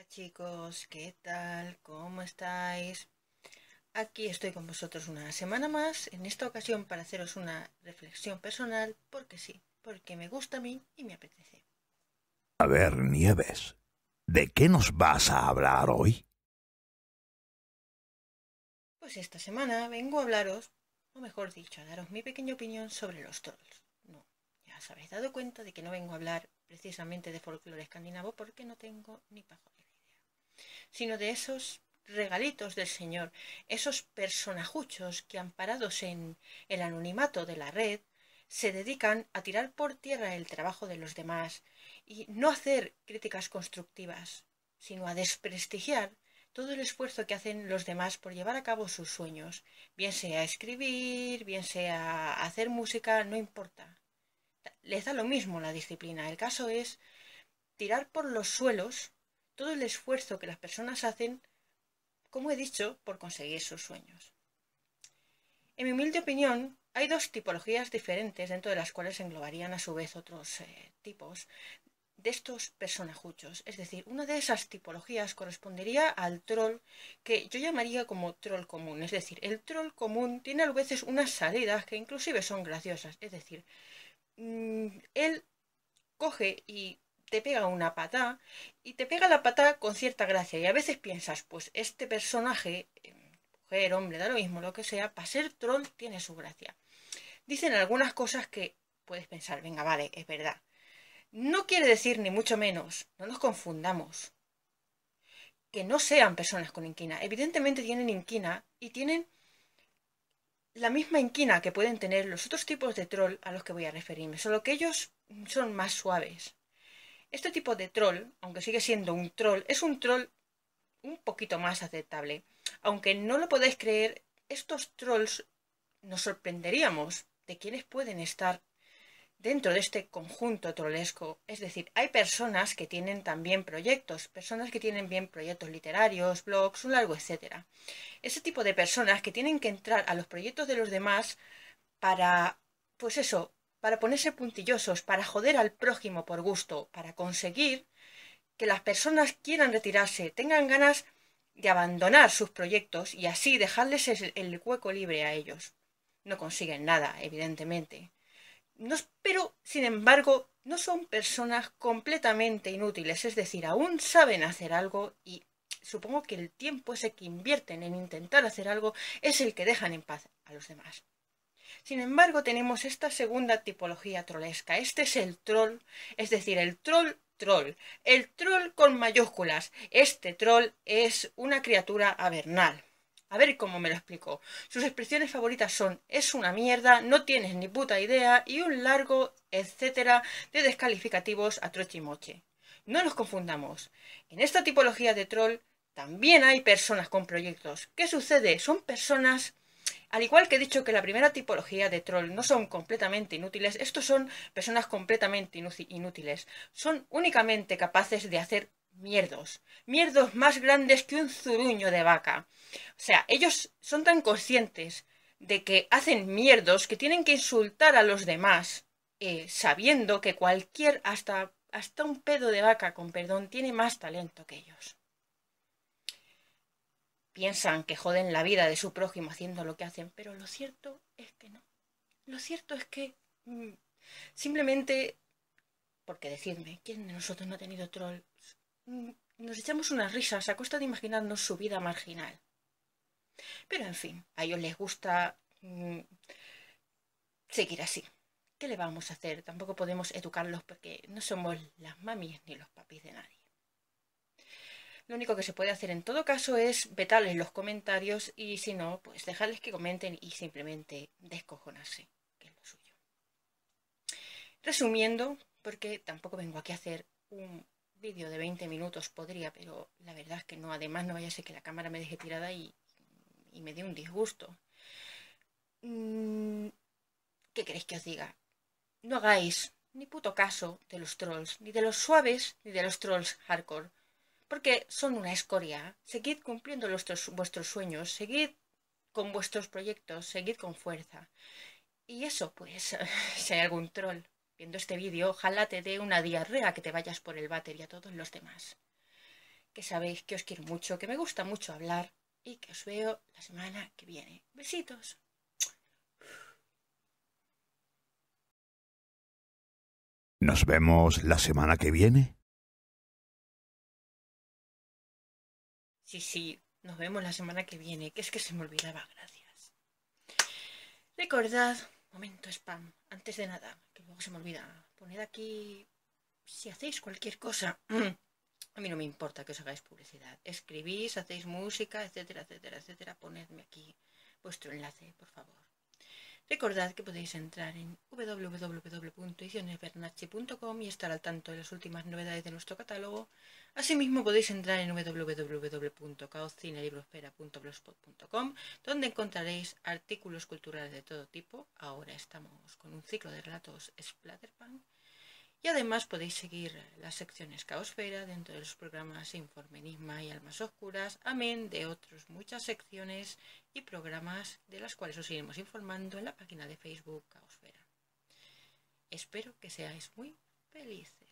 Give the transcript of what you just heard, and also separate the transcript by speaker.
Speaker 1: Hola chicos, ¿qué tal? ¿Cómo estáis? Aquí estoy con vosotros una semana más, en esta ocasión para haceros una reflexión personal, porque sí, porque me gusta a mí y me apetece. A ver, Nieves, ¿de qué nos vas a hablar hoy? Pues esta semana vengo a hablaros, o mejor dicho, a daros mi pequeña opinión sobre los trolls. No, ya os habéis dado cuenta de que no vengo a hablar precisamente de folclore escandinavo porque no tengo ni pajo sino de esos regalitos del Señor, esos personajuchos que amparados en el anonimato de la red, se dedican a tirar por tierra el trabajo de los demás y no hacer críticas constructivas, sino a desprestigiar todo el esfuerzo que hacen los demás por llevar a cabo sus sueños, bien sea escribir, bien sea hacer música, no importa. Les da lo mismo la disciplina, el caso es tirar por los suelos todo el esfuerzo que las personas hacen, como he dicho, por conseguir sus sueños. En mi humilde opinión, hay dos tipologías diferentes dentro de las cuales englobarían a su vez otros eh, tipos de estos personajuchos. Es decir, una de esas tipologías correspondería al troll que yo llamaría como troll común. Es decir, el troll común tiene a veces unas salidas que inclusive son graciosas. Es decir, mm, él coge y te pega una patada y te pega la patada con cierta gracia. Y a veces piensas, pues este personaje, eh, mujer, hombre, da lo mismo, lo que sea, para ser troll tiene su gracia. Dicen algunas cosas que puedes pensar, venga, vale, es verdad. No quiere decir ni mucho menos, no nos confundamos, que no sean personas con inquina. Evidentemente tienen inquina y tienen la misma inquina que pueden tener los otros tipos de troll a los que voy a referirme, solo que ellos son más suaves. Este tipo de troll, aunque sigue siendo un troll, es un troll un poquito más aceptable. Aunque no lo podáis creer, estos trolls nos sorprenderíamos de quienes pueden estar dentro de este conjunto trolesco. Es decir, hay personas que tienen también proyectos, personas que tienen bien proyectos literarios, blogs, un largo etcétera. Ese tipo de personas que tienen que entrar a los proyectos de los demás para, pues eso, para ponerse puntillosos, para joder al prójimo por gusto, para conseguir que las personas quieran retirarse, tengan ganas de abandonar sus proyectos y así dejarles el, hueco libre a ellos. No consiguen nada, evidentemente. pero, sin embargo, no son personas completamente inútiles, es decir, aún saben hacer algo y supongo que el tiempo ese que invierten en intentar hacer algo es el que dejan en paz a los demás. Sin embargo, tenemos esta segunda tipología trolesca. Este es el troll, es decir, el troll troll. El troll con mayúsculas. Este troll es una criatura abernal. A ver cómo me lo explico. Sus expresiones favoritas son es una mierda, no tienes ni puta idea y un largo etcétera de descalificativos a troche y moche. No nos confundamos. En esta tipología de troll también hay personas con proyectos. ¿Qué sucede? Son personas al igual que he dicho que la primera tipología de troll no son completamente inútiles, estos son personas completamente inútiles. Son únicamente capaces de hacer mierdos. Mierdos más grandes que un zuruño de vaca. O sea, ellos son tan conscientes de que hacen mierdos que tienen que insultar a los demás, eh, sabiendo que cualquier, hasta, hasta un pedo de vaca, con perdón, tiene más talento que ellos piensan que joden la vida de su prójimo haciendo lo que hacen, pero lo cierto es que no. Lo cierto es que mm, simplemente, porque decirme? ¿quién de nosotros no ha tenido trolls? Mm, nos echamos unas risas a costa de imaginarnos su vida marginal. Pero en fin, a ellos les gusta mm, seguir así. ¿Qué le vamos a hacer? Tampoco podemos educarlos porque no somos las mamis ni los papis de nadie. Lo único que se puede hacer en todo caso es vetarles los comentarios y si no, pues dejarles que comenten y simplemente descojonarse, que es lo suyo. Resumiendo, porque tampoco vengo aquí a hacer un vídeo de 20 minutos, podría, pero la verdad es que no, además no vaya a ser que la cámara me deje tirada y, y me dé un disgusto. Mm, ¿Qué queréis que os diga? No hagáis ni puto caso de los trolls, ni de los suaves, ni de los trolls hardcore porque son una escoria. Seguid cumpliendo vuestros, sueños, seguid con vuestros proyectos, seguid con fuerza. Y eso, pues, si hay algún troll viendo este vídeo, ojalá te dé una diarrea que te vayas por el váter y a todos los demás. Que sabéis que os quiero mucho, que me gusta mucho hablar y que os veo la semana que viene. Besitos. ¿Nos vemos la semana que viene? Sí, sí, nos vemos la semana que viene, que es que se me olvidaba, gracias. Recordad, momento spam, antes de nada, que luego se me olvida, poned aquí, si hacéis cualquier cosa, a mí no me importa que os hagáis publicidad, escribís, hacéis música, etcétera, etcétera, etcétera, ponedme aquí vuestro enlace, por favor. Recordad que podéis entrar en www.edicionesbernache.com y estar al tanto de las últimas novedades de nuestro catálogo. Asimismo podéis entrar en www.caocineLibrospera.blogspot.com donde encontraréis artículos culturales de todo tipo. Ahora estamos con un ciclo de relatos Splatterpunk y además podéis seguir las secciones Caosfera dentro de los programas Informe Enigma y Almas Oscuras, amén de otras muchas secciones y programas de las cuales os iremos informando en la página de Facebook Caosfera. Espero que seáis muy felices.